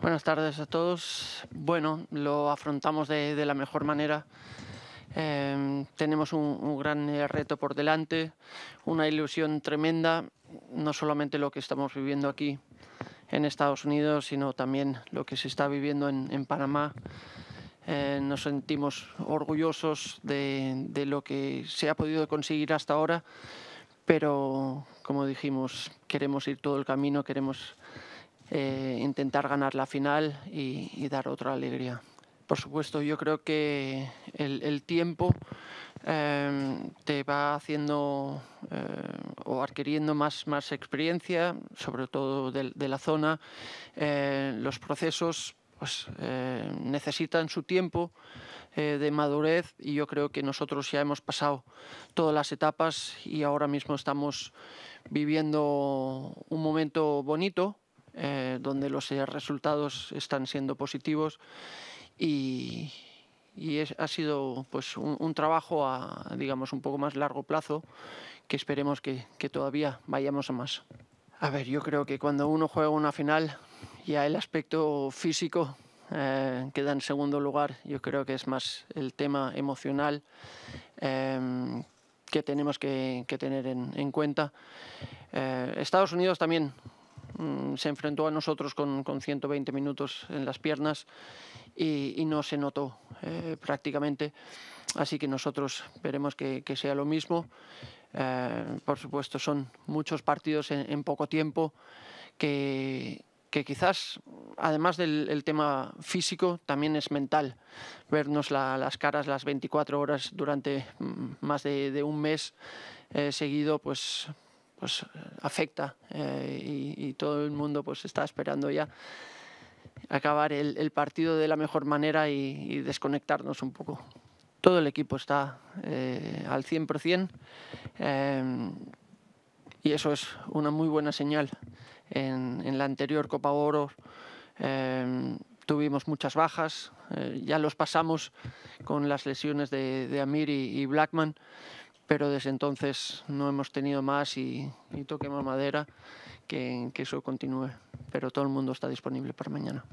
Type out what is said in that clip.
Buenas tardes a todos. Bueno, lo afrontamos de, la mejor manera. Em, tenemos un, gran eh, reto por delante, una ilusión tremenda, no solamente lo que estamos viviendo aquí en Estados Unidos, sino también lo que se está viviendo en, Panamá. Eh, nos sentimos orgullosos de lo que se ha podido conseguir hasta ahora, pero como dijimos, queremos ir todo el camino, queremos eh, intentar ganar la final y, dar otra alegría. Por supuesto, yo creo que el, tiempo em, te va haciendo eh, o adquiriendo más, más experiencia, sobre todo de, la zona. Eh, los procesos pues, necesitan su tiempo de madurez y yo creo que nosotros ya hemos pasado todas las etapas y ahora mismo estamos viviendo un momento bonito eh, donde los eh, resultados están siendo positivos y, ha sido pues, un, trabajo a digamos un poco más largo plazo que esperemos que, que todavía vayamos a más. A ver, yo creo que cuando uno juega una final ya el aspecto físico eh, queda en segundo lugar. Yo creo que es más el tema emocional em, que tenemos que, tener en, cuenta. Estados Unidos también Mm, se enfrentó a nosotros con, 120 minutos en las piernas y, no se notó eh, prácticamente. Así que nosotros veremos que, sea lo mismo. Eh, por supuesto, son muchos partidos en, poco tiempo que, que quizás, además del tema físico, también es mental. Vernos las caras las 24 horas durante mm, más de, un mes eh, seguido, pues pues eh, afecta eh, y, todo el mundo pues está esperando ya acabar el, partido de la mejor manera y, desconectarnos un poco. Todo el equipo está eh, al 100% y eso es una muy buena señal. En, la anterior Copa Oro tuvimos muchas bajas, ya los pasamos con las lesiones de, Amir y Blackman pero desde entonces no hemos tenido más y, toquemos madera que, que eso continúe. Pero todo el mundo está disponible para mañana.